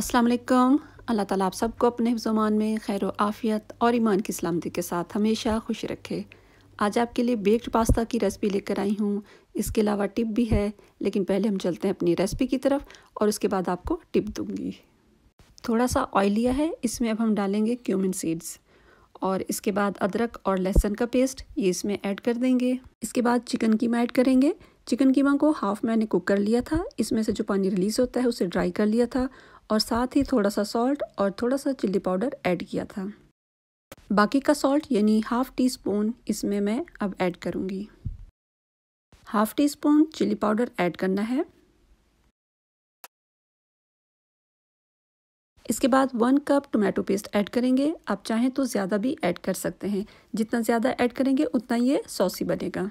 अस्सलाम वालेकुम अल्लाह ताला आप सबको अपने हिफ्जमान में खैर आफ़ियत और ईमान की सलामती के साथ हमेशा खुश रखे आज आपके लिए बेक्ड पास्ता की रेसिपी लेकर आई हूँ इसके अलावा टिप भी है लेकिन पहले हम चलते हैं अपनी रेसिपी की तरफ और उसके बाद आपको टिप दूँगी थोड़ा सा ऑयलिया है इसमें अब हम डालेंगे क्यूमिन सीड्स और इसके बाद अदरक और लहसुन का पेस्ट ये इसमें ऐड कर देंगे इसके बाद चिकन कीमा ऐड करेंगे चिकन कीमा को हाफ़ मैंने कुक कर लिया था इसमें से जो पानी रिलीज़ होता है उसे ड्राई कर लिया था और साथ ही थोड़ा सा सॉल्ट और थोड़ा सा चिल्ली पाउडर ऐड किया था बाकी का सॉल्ट यानी हाफ़ टी स्पून इसमें मैं अब ऐड करूँगी half teaspoon chilli powder add करना है इसके बाद one cup tomato paste add करेंगे आप चाहें तो ज़्यादा भी ऐड कर सकते हैं जितना ज़्यादा ऐड करेंगे उतना ये सॉसी बनेगा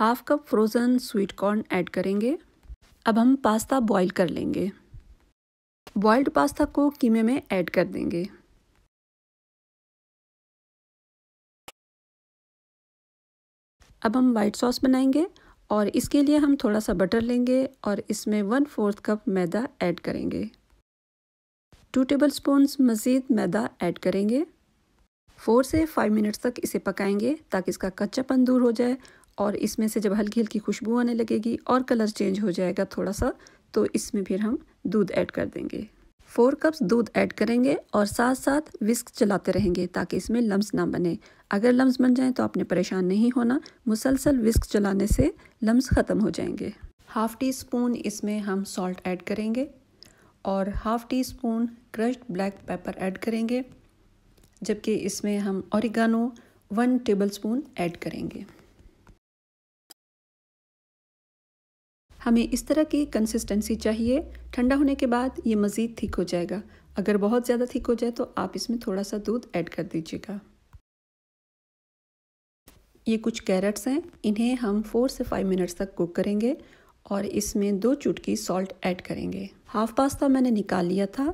half cup frozen sweet corn add करेंगे अब हम पास्ता बॉईल कर लेंगे बॉइल्ड पास्ता को कीमे में ऐड कर देंगे अब हम वाइट सॉस बनाएंगे और इसके लिए हम थोड़ा सा बटर लेंगे और इसमें वन फोर्थ कप मैदा ऐड करेंगे टू टेबल स्पून मज़ीद मैदा ऐड करेंगे फ़ोर से फाइव मिनट्स तक इसे पकाएंगे ताकि इसका कच्चापन दूर हो जाए और इसमें से जब हल्की हल्की खुशबू आने लगेगी और कलर चेंज हो जाएगा थोड़ा सा तो इसमें फिर हम दूध ऐड कर देंगे फोर कप्स दूध ऐड करेंगे और साथ साथ विस्क चलाते रहेंगे ताकि इसमें लम्स ना बने अगर लम्स बन जाएं तो आपने परेशान नहीं होना मुसलसल विस्क चलाने से लम्स ख़त्म हो जाएंगे हाफ़ टी स्पून इसमें हम सॉल्ट ऐड करेंगे और half teaspoon crushed black pepper add करेंगे जबकि इसमें हम oregano one tablespoon add करेंगे हमें इस तरह की कंसिस्टेंसी चाहिए ठंडा होने के बाद ये मज़ीद ठीक हो जाएगा अगर बहुत ज़्यादा थिक हो जाए तो आप इसमें थोड़ा सा दूध ऐड कर दीजिएगा ये कुछ कैरेट्स हैं इन्हें हम फोर से फाइव मिनट्स तक कुक करेंगे और इसमें दो चुटकी सॉल्ट ऐड करेंगे हाफ पास्ता मैंने निकाल लिया था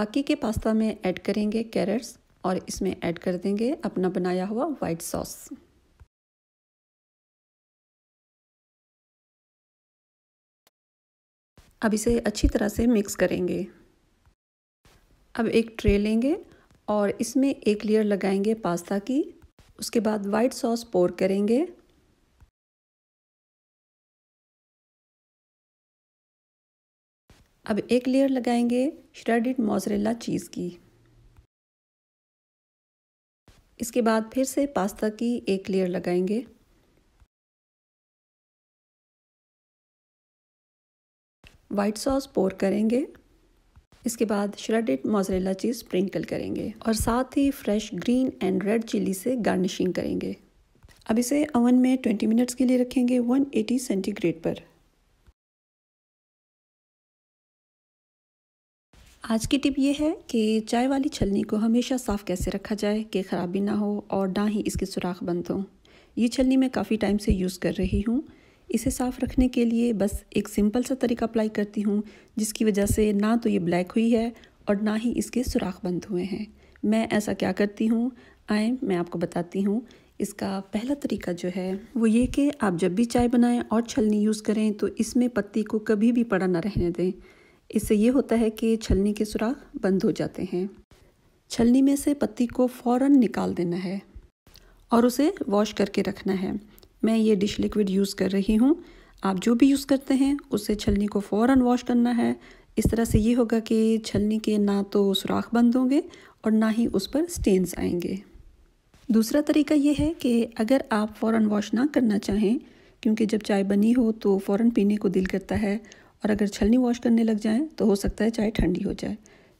बाकी के पास्ता में ऐड करेंगे कैरेट्स और इसमें ऐड कर देंगे अपना बनाया हुआ वाइट सॉस अब इसे अच्छी तरह से मिक्स करेंगे अब एक ट्रे लेंगे और इसमें एक लेयर लगाएंगे पास्ता की उसके बाद वाइट सॉस पोर करेंगे अब एक लेयर लगाएंगे श्रेडिड मोजरेला चीज़ की इसके बाद फिर से पास्ता की एक लेयर लगाएंगे वाइट सॉस पोर करेंगे इसके बाद श्रेडेड मोजरेला चीज़ स्प्रिंकल करेंगे और साथ ही fresh green and red chilli से गार्निशिंग करेंगे अब इसे ओवन में 20 मिनट्स के लिए रखेंगे 180 सेंटीग्रेड पर आज की टिप ये है कि चाय वाली छलनी को हमेशा साफ़ कैसे रखा जाए कि ख़राबी ना हो और ना ही इसके सुराख बंद हों ये छलनी मैं काफ़ी टाइम से यूज़ कर रही हूँ इसे साफ़ रखने के लिए बस एक सिंपल सा तरीका अप्लाई करती हूँ जिसकी वजह से ना तो ये ब्लैक हुई है और ना ही इसके सुराख बंद हुए हैं मैं ऐसा क्या करती हूँ आए मैं आपको बताती हूँ इसका पहला तरीका जो है वो ये कि आप जब भी चाय बनाएं और छलनी यूज़ करें तो इसमें पत्ती को कभी भी पड़ा ना रहने दें इससे ये होता है कि छलनी के सुराख बंद हो जाते हैं छलनी में से पत्ती को फ़ौर निकाल देना है और उसे वॉश करके रखना है मैं ये डिश लिक्विड यूज़ कर रही हूँ आप जो भी यूज़ करते हैं उससे छलनी को फ़ौर वॉश करना है इस तरह से ये होगा कि छलनी के ना तो सुराख बंद होंगे और ना ही उस पर स्टेन्स आएंगे दूसरा तरीका ये है कि अगर आप फ़ौर वॉश ना करना चाहें क्योंकि जब चाय बनी हो तो फ़ौर पीने को दिल करता है और अगर छलनी वॉश करने लग जाए तो हो सकता है चाय ठंडी हो जाए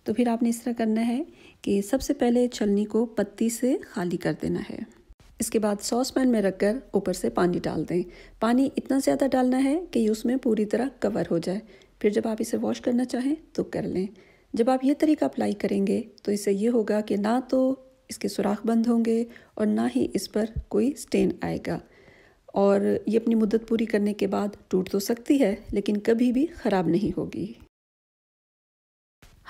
तो फिर आपने इस तरह करना है कि सबसे पहले छलनी को पत्ती से खाली कर देना है इसके बाद सॉस पैन में रखकर ऊपर से पानी डाल दें पानी इतना ज़्यादा डालना है कि उसमें पूरी तरह कवर हो जाए फिर जब आप इसे वॉश करना चाहें तो कर लें जब आप ये तरीका अप्लाई करेंगे तो इससे ये होगा कि ना तो इसके सुराख बंद होंगे और ना ही इस पर कोई स्टेन आएगा और ये अपनी मुद्दत पूरी करने के बाद टूट तो सकती है लेकिन कभी भी ख़राब नहीं होगी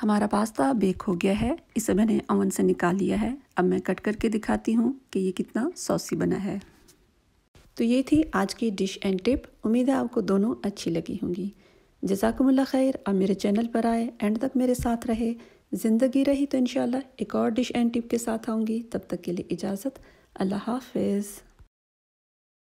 हमारा पास्ता बेक हो गया है इसे मैंने ओवन से निकाल लिया है अब मैं कट करके दिखाती हूँ कि ये कितना सॉसी बना है तो ये थी आज की डिश एंड टिप उम्मीद है आपको दोनों अच्छी लगी होंगी जजाकमल्ला खैर और मेरे चैनल पर आए एंड तक मेरे साथ रहे ज़िंदगी रही तो इन एक और डिश एंड टिप के साथ आऊँगी तब तक के लिए इजाज़त अल्लाह हाफिज़